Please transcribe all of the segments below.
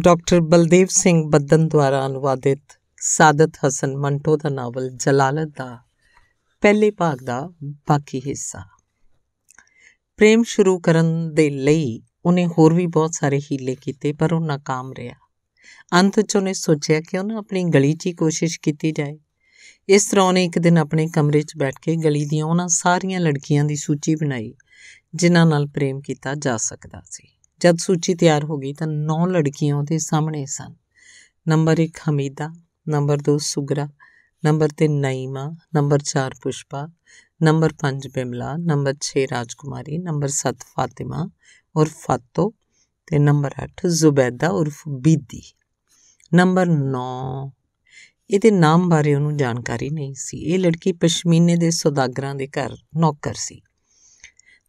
doctor Baldev Singh Baddan ਦੁਆਰਾ ਅਨੁਵਾਦਿਤ ਸਾਦਤ ਹਸਨ ਮੰਟੋ ਦਾ ਨਾਵਲ ਜਲਾਲਤ ਦਾ ਪਹਿਲੇ ਭਾਗ ਦਾ ਬਾਕੀ ਹਿੱਸਾ ਪ੍ਰੇਮ ਸ਼ੁਰੂ ਕਰਨ ਦੇ ਲਈ ਉਹਨੇ ਹੋਰ ਵੀ ਬਹੁਤ ਸਾਰੇ ਹੀਲੇ ਕੀਤੇ ਪਰ ਉਹ ناکਾਮ ਰਿਹਾ ਅੰਤ 'ਚ ਉਹਨੇ ਸੋਚਿਆ ਕਿ ਉਹਨਾਂ ਆਪਣੀ ਗਲੀ 'ਚ ਹੀ ਕੋਸ਼ਿਸ਼ ਕੀਤੀ ਜਾਏ ਇਸ ਤਰ੍ਹਾਂ ਉਹਨੇ ਇੱਕ ਦਿਨ ਆਪਣੇ ਕਮਰੇ 'ਚ ਬੈਠ ਕੇ ਗਲੀ ਦੀਆਂ ਉਹਨਾਂ ਸਾਰੀਆਂ ਲੜਕੀਆਂ ਦੀ ਸੂਚੀ ਬਣਾਈ ਜਿਨ੍ਹਾਂ ਨਾਲ ਪ੍ਰੇਮ ਕੀਤਾ ਜਾ ਸਕਦਾ ਸੀ ਜਦ ਸੂਚੀ ਤਿਆਰ ਹੋ ਗਈ ਤਾਂ ਨੌ ਲੜਕੀਆਂ ਉਹਦੇ ਸਾਹਮਣੇ ਸਨ number 1 Hamida number 2 Sughra number 3 Naima number 4 Pushpa number 5 Bimla number 6 Rajkumari number 7 Fatima ਔਰ ਫਾਤੋ ਤੇ ਨੰਬਰ 8 ਜ਼ੁਬੈਦਾ ਉਰਫ ਬੀਦੀ ਨੰਬਰ 9 ਇਹਦੇ ਨਾਮ ਬਾਰੇ ਉਹਨੂੰ ਜਾਣਕਾਰੀ ਨਹੀਂ ਸੀ ਇਹ ਲੜਕੀ ਪਸ਼ਮੀਨੇ ਦੇ ਸੌਦਾਗਰਾਂ ਦੇ ਘਰ ਨੌਕਰ ਸੀ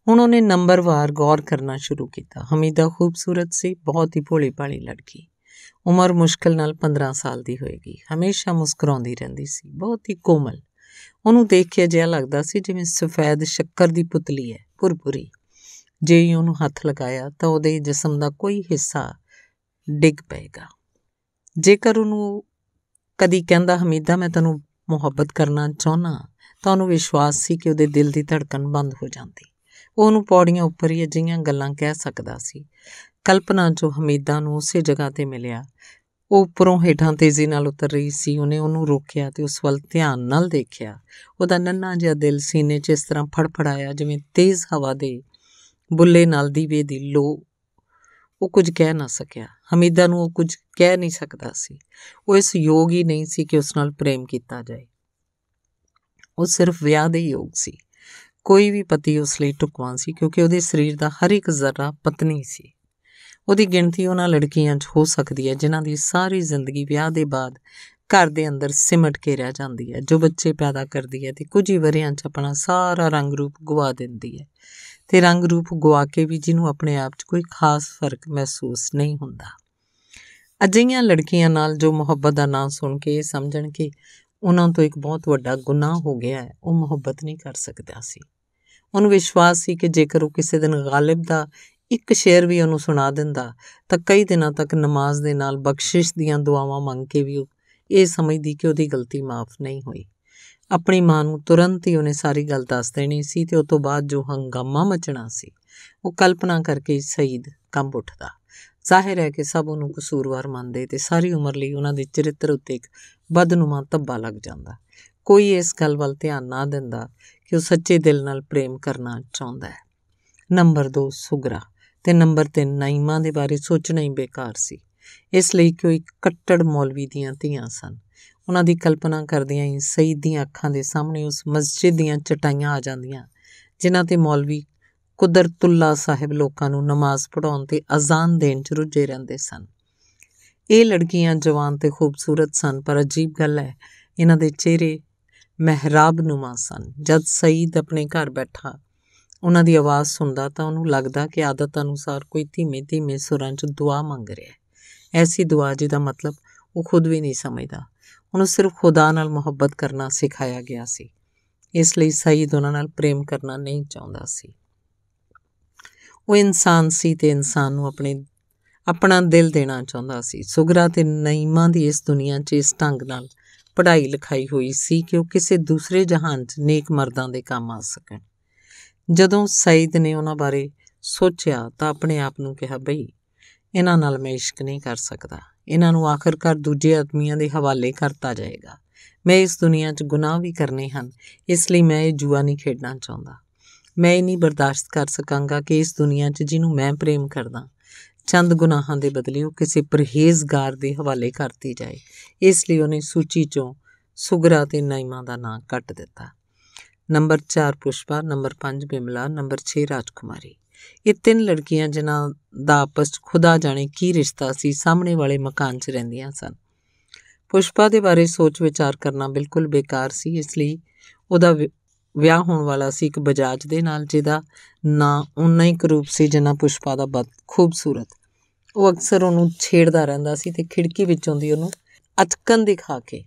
ਹੁਣ ਉਹਨੇ ਨੰਬਰਵਾਰ ਗੌਰ ਕਰਨਾ ਸ਼ੁਰੂ ਕੀਤਾ ਹਮੀਦਾ ਖੂਬਸੂਰਤ ਸੀ ਬਹੁਤ ਹੀ ਭੋਲੀ ਭਾਲੀ ਲੜਕੀ ਉਮਰ ਮੁਸ਼ਕਲ ਨਾਲ 15 ਸਾਲ ਦੀ ਹੋਏਗੀ ਹਮੇਸ਼ਾ ਮੁਸਕਰਾਉਂਦੀ ਰਹਿੰਦੀ ਸੀ ਬਹੁਤ ਹੀ ਕੋਮਲ ਉਹਨੂੰ ਦੇਖ ਕੇ ਅਜਿਹਾ ਲੱਗਦਾ ਸੀ ਜਿਵੇਂ ਸਫੈਦ ਸ਼ੱਕਰ ਦੀ ਪੁਤਲੀ ਹੈ ਪੁਰਪੁਰੀ ਜੇ ਹੀ ਉਹਨੂੰ ਹੱਥ ਲਗਾਇਆ ਤਾਂ ਉਹਦੇ ਜਿਸਮ ਦਾ ਕੋਈ ਹਿੱਸਾ ਡਿੱਗ ਪਏਗਾ ਜੇਕਰ ਉਹਨੂੰ ਕਦੀ ਕਹਿੰਦਾ ਹਮੀਦਾ ਮੈਂ ਤੈਨੂੰ ਮੁਹੱਬਤ ਕਰਨਾ ਚਾਹਨਾ ਤਾਂ ਉਹਨੂੰ ਵਿਸ਼ਵਾਸ ਸੀ ਕਿ ਉਹਦੇ ਦਿਲ ਦੀ ਧੜਕਣ ਬੰਦ ਹੋ ਜਾਂਦੀ ਉਹਨੂੰ ਪੌੜੀਆਂ ਉੱਪਰ ਹੀ ਅਜਿਹੀਆਂ ਗੱਲਾਂ ਕਹਿ ਸਕਦਾ ਸੀ ਕਲਪਨਾ ਜੋ ਹਮੀਦਾ ਨੂੰ ਉਸੇ ਜਗ੍ਹਾ ਤੇ ਮਿਲਿਆ ਉਹ ਉੱਪਰੋਂ ਹੇਠਾਂ ਤੇਜ਼ੀ ਨਾਲ ਉਤਰ ਰਹੀ ਸੀ ਉਹਨੇ ਉਹਨੂੰ ਰੋਕਿਆ ਤੇ ਉਸ ਵੱਲ ਧਿਆਨ ਨਾਲ ਦੇਖਿਆ ਉਹਦਾ ਨੰਨਾ ਜਿਹਾ ਦਿਲ ਸੀਨੇ 'ਚ ਇਸ ਤਰ੍ਹਾਂ ਫੜਫੜਾਇਆ ਜਿਵੇਂ ਤੇਜ਼ ਹਵਾ ਦੇ ਬੁੱਲੇ ਨਾਲ ਦੀਵੇ ਦੀ ਲੋ ਉਹ ਕੁਝ ਕਹਿ ਨਾ ਸਕਿਆ ਹਮੀਦਾ ਨੂੰ ਉਹ ਕੁਝ ਕਹਿ ਨਹੀਂ ਸਕਦਾ ਸੀ ਉਹ ਇਸ ਯੋਗ ਹੀ ਨਹੀਂ ਸੀ ਕਿ ਉਸ ਨਾਲ ਪ੍ਰੇਮ ਕੀਤਾ ਜਾਏ ਉਹ ਸਿਰਫ ਵਿਆਹ ਦੇ ਯੋਗ ਸੀ ਕੋਈ ਵੀ ਪਤੀ ਉਸ ਲਈ ਟੁਕਵਾਂ ਸੀ ਕਿਉਂਕਿ ਉਹਦੇ ਸਰੀਰ ਦਾ ਹਰ ਇੱਕ ਜ਼ਰਾ ਪਤਨੀ ਸੀ ਉਹਦੀ ਗਿਣਤੀ ਉਹਨਾਂ ਲੜਕੀਆਂ 'ਚ ਹੋ ਸਕਦੀ ਹੈ ਜਿਨ੍ਹਾਂ ਦੀ ਸਾਰੀ ਜ਼ਿੰਦਗੀ ਵਿਆਹ ਦੇ ਬਾਅਦ ਘਰ ਦੇ ਅੰਦਰ ਸਿਮਟ ਕੇ ਰਹਿ ਜਾਂਦੀ ਹੈ ਜੋ ਬੱਚੇ ਪੈਦਾ ਕਰਦੀ ਹੈ ਤੇ ਕੁਝ ਹੀ ਵਰਿਆਂ 'ਚ ਆਪਣਾ ਸਾਰਾ ਰੰਗ ਰੂਪ ਗਵਾ ਦਿੰਦੀ ਹੈ ਤੇ ਰੰਗ ਰੂਪ ਗਵਾ ਕੇ ਵੀ ਜਿਹਨੂੰ ਆਪਣੇ ਆਪ 'ਚ ਕੋਈ ਖਾਸ ਫਰਕ ਮਹਿਸੂਸ ਨਹੀਂ ਹੁੰਦਾ ਅਜਿਹੀਆਂ ਲੜਕੀਆਂ ਨਾਲ ਜੋ ਮੁਹੱਬਤ ਦਾ ਨਾਂ ਸੁਣ ਕੇ ਸਮਝਣ ਕਿ ਉਹਨਾਂ ਤੋਂ ਇੱਕ ਬਹੁਤ ਵੱਡਾ ਗੁਨਾਹ ਹੋ ਗਿਆ ਹੈ ਉਹ ਮੁਹੱਬਤ ਨਹੀਂ ਕਰ ਸਕਦਾ ਸੀ ਉਹਨੂੰ ਵਿਸ਼ਵਾਸ ਸੀ ਕਿ ਜੇਕਰ ਉਹ ਕਿਸੇ ਦਿਨ ਗਾਲਿਬ ਦਾ ਇੱਕ ਸ਼ੇਰ ਵੀ ਉਹਨੂੰ ਸੁਣਾ ਦਿੰਦਾ ਤਾਂ ਕਈ ਦਿਨਾਂ ਤੱਕ ਨਮਾਜ਼ ਦੇ ਨਾਲ ਬਖਸ਼ਿਸ਼ ਦੀਆਂ ਦੁਆਵਾਂ ਮੰਗ ਕੇ ਵੀ ਇਹ ਸਮਝਦੀ ਕਿ ਉਹਦੀ ਗਲਤੀ ਮਾਫ ਨਹੀਂ ਹੋਈ ਆਪਣੀ ਮਾਂ ਨੂੰ ਤੁਰੰਤ ਹੀ ਉਹਨੇ ਸਾਰੀ ਗੱਲ ਦੱਸ ਦੇਣੀ ਸੀ ਤੇ ਉਸ ਤੋਂ ਬਾਅਦ ਜੋ ਹੰਗਾਮਾ ਮਚਣਾ ਸੀ ਉਹ ਕਲਪਨਾ ਕਰਕੇ ਸਈਦ ਕੰਬ ਉੱਠਦਾ ਜ਼ਾਹਿਰ ਹੈ ਕਿ ਸਭ ਉਹਨੂੰ ਕਸੂਰਵਾਰ ਮੰਨਦੇ ਤੇ ਸਾਰੀ ਉਮਰ ਲਈ ਉਹਨਾਂ ਦੇ ਚਰਿੱਤਰ ਉੱਤੇ ਇੱਕ ਬਦਨੁਮਾ ਧੱਬਾ ਲੱਗ ਜਾਂਦਾ ਕੋਈ ਇਸ ਗੱਲ ਵੱਲ ਧਿਆਨ ਨਾ ਦਿੰਦਾ ਕਿ ਉਹ ਸੱਚੇ ਦਿਲ ਨਾਲ ਪ੍ਰੇਮ ਕਰਨਾ ਚਾਹੁੰਦਾ ਹੈ ਨੰਬਰ 2 ਸੁਗਰਾ ਤੇ ਨੰਬਰ 3 ਨਾਈਮਾ ਦੇ ਬਾਰੇ ਸੋਚਣਾ ਹੀ ਬੇਕਾਰ ਸੀ ਇਸ ਲਈ ਕਿ ਉਹ ਇੱਕ ਕੱਟੜ ਮੌਲਵੀ ਦੀਆਂ ਧੀਆਂ ਸਨ ਉਹਨਾਂ ਦੀ ਕਲਪਨਾ ਕਰਦਿਆਂ ਹੀ ਸਈਦ ਦੀਆਂ ਅੱਖਾਂ ਦੇ ਸਾਹਮਣੇ ਉਸ ਮਸਜਿਦ ਦੀਆਂ ਚਟਾਈਆਂ ਆ ਜਾਂਦੀਆਂ ਜਿਨ੍ਹਾਂ ਤੇ ਮੌਲਵੀ ਕੁਦਰਤੁੱਲਾ ਸਾਹਿਬ ਲੋਕਾਂ ਨੂੰ ਨਮਾਜ਼ ਪੜਾਉਣ ਤੇ ਅਜ਼ਾਨ ਦੇਣ 'ਚ ਰੁੱਝੇ ਰਹਿੰਦੇ ਸਨ ਇਹ ਲੜਕੀਆਂ ਜਵਾਨ ਤੇ ਖੂਬਸੂਰਤ ਸਨ ਪਰ ਅਜੀਬ ਗੱਲ ਹੈ ਇਹਨਾਂ ਦੇ ਚਿਹਰੇ ਨੁਮਾ ਸਨ ਜਦ ਸਈਦ ਆਪਣੇ ਘਰ ਬੈਠਾ ਉਹਨਾਂ ਦੀ ਆਵਾਜ਼ ਸੁਣਦਾ ਤਾਂ ਉਹਨੂੰ ਲੱਗਦਾ ਕਿ ਆਦਤ ਅਨੁਸਾਰ ਕੋਈ ਧੀਮੇ ਧੀਮੇ ਸੁਰਾਂ 'ਚ ਦੁਆ ਮੰਗ ਰਿਹਾ ਹੈ ਐਸੀ ਦੁਆ ਜਿਹਦਾ ਮਤਲਬ ਉਹ ਖੁਦ ਵੀ ਨਹੀਂ ਸਮਝਦਾ ਉਹਨੂੰ ਸਿਰਫ ਖੁਦਾ ਨਾਲ ਮੁਹੱਬਤ ਕਰਨਾ ਸਿਖਾਇਆ ਗਿਆ ਸੀ ਇਸ ਲਈ ਸਈਦ ਉਹਨਾਂ ਨਾਲ ਪ੍ਰੇਮ ਕਰਨਾ ਨਹੀਂ ਚਾਹੁੰਦਾ ਸੀ ਉਹ ਇਨਸਾਨ ਸੀ ਤੇ ਇਨਸਾਨ ਨੂੰ ਆਪਣੇ ਆਪਣਾ ਦਿਲ ਦੇਣਾ ਚਾਹੁੰਦਾ ਸੀ ਸੁਗਰਾ ਤੇ ਨਈਮਾ ਦੀ ਇਸ ਦੁਨੀਆ 'ਚ ਇਸ ਢੰਗ ਨਾਲ ਪੜ੍ਹਾਈ ਲਿਖਾਈ ਹੋਈ ਸੀ ਕਿ ਉਹ ਕਿਸੇ ਦੂਸਰੇ ਜਹਾਨ 'ਚ ਨੇਕ ਮਰਦਾਂ ਦੇ ਕੰਮ ਆ ਸਕਣ ਜਦੋਂ ਸਈਦ ਨੇ ਉਹਨਾਂ ਬਾਰੇ ਸੋਚਿਆ ਤਾਂ ਆਪਣੇ ਆਪ ਨੂੰ ਕਿਹਾ ਬਈ ਇਹਨਾਂ ਨਾਲ ਮੈਂ ਇਸ਼ਕ ਨਹੀਂ ਕਰ ਸਕਦਾ ਇਹਨਾਂ ਨੂੰ ਆਖਰਕਾਰ ਦੂਜੇ ਆਦਮੀਆਂ ਦੇ ਹਵਾਲੇ ਕਰਤਾ ਜਾਏਗਾ ਮੈਂ ਇਸ ਦੁਨੀਆ 'ਚ ਗੁਨਾਹ ਵੀ ਕਰਨੇ ਹਨ ਇਸ ਲਈ ਮੈਂ ਇਹ ਜੂਆ ਨਹੀਂ ਖੇਡਣਾ ਚਾਹੁੰਦਾ ਮੈਂ ਇਹ ਨਹੀਂ ਬਰਦਾਸ਼ਤ ਕਰ ਸਕਾਂਗਾ ਕਿ ਇਸ ਦੁਨੀਆ 'ਚ ਜਿਹਨੂੰ ਮੈਂ ਪ੍ਰੇਮ ਕਰਦਾ ਚੰਦ ਗੁਨਾਹਾਂ ਦੇ ਬਦਲੇ ਉਹ ਕਿਸੇ ਪਰਹੇਜ਼ਗਾਰ ਦੇ ਹਵਾਲੇ ਕਰਤੀ ਜਾਏ ਇਸ ਲਈ ਉਹਨੇ ਸੂਚੀ ਚੋਂ ਸੁਗਰਾ ਤੇ ਨਾਇਮਾ ਦਾ ਨਾਂ ਕੱਟ ਦਿੱਤਾ number 4 Pushpa number 5 Bimla number 6 Rajkumari ਇਹ ਤਿੰਨ ਲੜਕੀਆਂ ਜਿਨ੍ਹਾਂ ਦਾ ਆਪਸ ਵਿੱਚ ਖੁਦਾ ਜਾਣੇ ਕੀ ਰਿਸ਼ਤਾ ਸੀ ਸਾਹਮਣੇ ਵਾਲੇ ਮਕਾਨ 'ਚ ਰਹਿੰਦੀਆਂ ਸਨ ਪੁਸ਼ਪਾ ਦੇ ਬਾਰੇ ਸੋਚ ਵਿਚਾਰ ਕਰਨਾ ਬਿਲਕੁਲ ਬੇਕਾਰ ਸੀ ਇਸ ਲਈ ਉਹਦਾ ਵਿਆਹ ਹੋਣ ਵਾਲਾ ਸੀ ਇੱਕ ਬਜਾਜ ਦੇ ਨਾਲ ਜਿਹਦਾ ਨਾਂ ਉਨਾ ਹੀ ਕਰੂਪ ਸੀ ਜਿੰਨਾ ਪੁਸ਼ਪਾ ਦਾ ਬਦ ਖੂਬਸੂਰਤ ਉਹ ਅਕਸਰ ਉਹਨੂੰ ਛੇੜਦਾ ਰਹਿੰਦਾ ਸੀ ਤੇ ਖਿੜਕੀ ਵਿੱਚੋਂ ਦੀ ਉਹਨੂੰ ਅਚਕਨ ਦਿਖਾ ਕੇ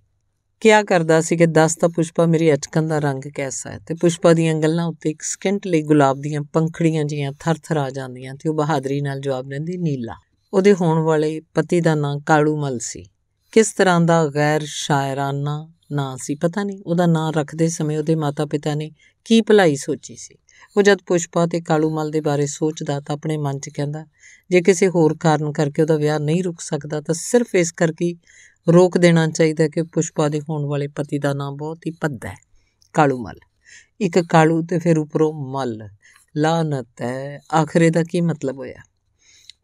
ਕਿਆ ਕਰਦਾ ਸੀ ਕਿ ਦੱਸ ਤਾਂ ਪੁਸ਼ਪਾ ਮੇਰੀ ਅਚਕਨ ਦਾ ਰੰਗ ਕੈਸਾ ਹੈ ਤੇ ਪੁਸ਼ਪਾ ਦੀਆਂ ਗੱਲਾਂ ਉੱਤੇ ਇੱਕ ਸਕਿੰਟ ਲਈ ਗੁਲਾਬ ਦੀਆਂ ਪੰਖੜੀਆਂ ਜੀਆਂ ਥਰਥਰ ਆ ਜਾਂਦੀਆਂ ਤੇ ਉਹ ਬਹਾਦਰੀ ਨਾਲ ਜਵਾਬ ਦਿੰਦੀ ਨੀਲਾ ਉਹਦੇ ਹੋਣ ਵਾਲੇ ਪਤੀ ਦਾ ਨਾਂ ਕਾਲੂ ਮਲ ਸੀ ਕਿਸ ਤਰ੍ਹਾਂ ਦਾ ਗੈਰ ਸ਼ਾਇਰਾਨਾ ਨਾਂ ਸੀ ਪਤਾ ਨਹੀਂ ਉਹਦਾ ਨਾਂ ਰੱਖਦੇ ਸਮੇਂ ਉਹਦੇ ਮਾਤਾ-ਪਿਤਾ ਨੇ ਕੀ ਭਲਾਈ ਸੋਚੀ ਸੀ ਉਹ ਜਦ ਪੁਸ਼ਪਾ ਤੇ ਕਾਲੂ ਮਲ ਦੇ ਬਾਰੇ ਸੋਚਦਾ ਤਾਂ ਆਪਣੇ ਮਨ 'ਚ ਕਹਿੰਦਾ ਜੇ ਕਿਸੇ ਹੋਰ ਕਾਰਨ ਕਰਕੇ ਉਹਦਾ ਵਿਆਹ ਨਹੀਂ ਰੁਕ ਸਕਦਾ ਤਾਂ ਸਿਰਫ ਇਸ ਕਰਕੇ ਰੋਕ ਦੇਣਾ ਚਾਹੀਦਾ ਕਿ ਪੁਸ਼ਪਾ ਦੇ ਹੋਣ ਵਾਲੇ ਪਤੀ ਦਾ ਨਾਂ ਬਹੁਤ ਹੀ ਭੱਦਾ ਹੈ ਕਾਲੂ ਮਲ ਇੱਕ ਕਾਲੂ ਤੇ ਫਿਰ ਉੱਪਰੋਂ ਮਲ ਲਾਨਤ ਹੈ ਆਖਰੇ ਦਾ ਕੀ ਮਤਲਬ ਹੋਇਆ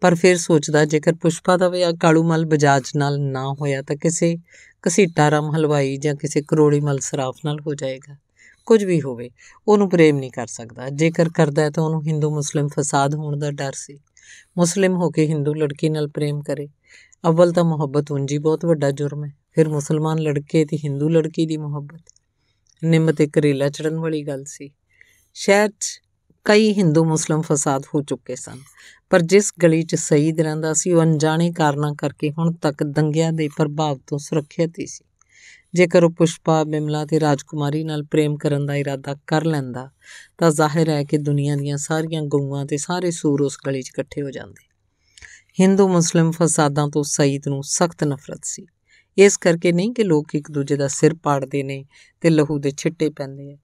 ਪਰ ਫਿਰ ਸੋਚਦਾ ਜੇਕਰ ਪੁਸ਼ਪਾ ਦਾ ਵਿਆਹ ਕਾਲੂਮਲ ਬਜਾਜ ਨਾਲ ਨਾ ਹੋਇਆ ਤਾਂ ਕਿਸੇ ਕਸੀਟਾ ਰਾਮ ਹਲਵਾਈ ਜਾਂ ਕਿਸੇ ਕਰੋੜੀਮਲ ਸਰਾਫ ਨਾਲ ਹੋ ਜਾਏਗਾ ਕੁਝ ਵੀ ਹੋਵੇ ਉਹਨੂੰ ਪ੍ਰੇਮ ਨਹੀਂ ਕਰ ਸਕਦਾ ਜੇਕਰ ਕਰਦਾ ਤਾਂ ਉਹਨੂੰ ਹਿੰਦੂ ਮੁਸਲਮ ਫਸਾਦ ਹੋਣ ਦਾ ਡਰ ਸੀ ਮੁਸਲਮ ਹੋ ਕੇ ਹਿੰਦੂ ਲੜਕੀ ਨਾਲ ਪ੍ਰੇਮ ਕਰੇ ਅਵਲ ਤਾਂ ਮੁਹੱਬਤ ਉਂਜੀ ਬਹੁਤ ਵੱਡਾ ਜੁਰਮ ਹੈ ਫਿਰ ਮੁਸਲਮਾਨ ਲੜਕੇ ਤੇ ਹਿੰਦੂ ਲੜਕੀ ਦੀ ਮੁਹੱਬਤ ਨਿੰਮ ਤੇ ਕਰੇਲਾ ਚੜਨ ਵਾਲੀ ਗੱਲ ਸੀ ਸ਼ਹਿਰ ਕਈ ਹਿੰਦੂ ਮੁਸਲਮ ਫਸਾਦ ਹੋ ਚੁੱਕੇ ਸਨ ਪਰ ਜਿਸ ਗਲੀ 'ਚ ਸਈਦ ਰਹਿੰਦਾ ਸੀ ਉਹ ਅਣਜਾਣੇ ਕਾਰਨਾਂ ਕਰਕੇ ਹੁਣ ਤੱਕ ਦੰਗਿਆਂ ਦੇ ਪ੍ਰਭਾਵ ਤੋਂ ਸੁਰੱਖਿਅਤ ਹੀ ਸੀ ਜੇਕਰ ਉਹ ਪੁਸ਼ਪਾ ਬਿਮਲਾ ਤੇ ਰਾਜਕੁਮਾਰੀ ਨਾਲ ਪ੍ਰੇਮ ਕਰਨ ਦਾ ਇਰਾਦਾ ਕਰ ਲੈਂਦਾ ਤਾਂ ਜ਼ਾਹਿਰ ਹੈ ਕਿ ਦੁਨੀਆ ਦੀਆਂ ਸਾਰੀਆਂ ਗਊਆਂ ਤੇ ਸਾਰੇ ਸੂਰ ਉਸ ਗਲੀ 'ਚ ਇਕੱਠੇ ਹੋ ਜਾਂਦੇ ਹਿੰਦੂ ਮੁਸਲਮ ਫਸਾਦਾਂ ਤੋਂ ਸਈਦ ਨੂੰ ਸਖਤ ਨਫ਼ਰਤ ਸੀ ਇਸ ਕਰਕੇ ਨਹੀਂ ਕਿ ਲੋਕ ਇੱਕ ਦੂਜੇ ਦਾ ਸਿਰ ਪਾੜਦੇ ਨੇ ਤੇ ਲਹੂ ਦੇ ਛਿੱਟੇ ਪੈਂਦੇ ਆ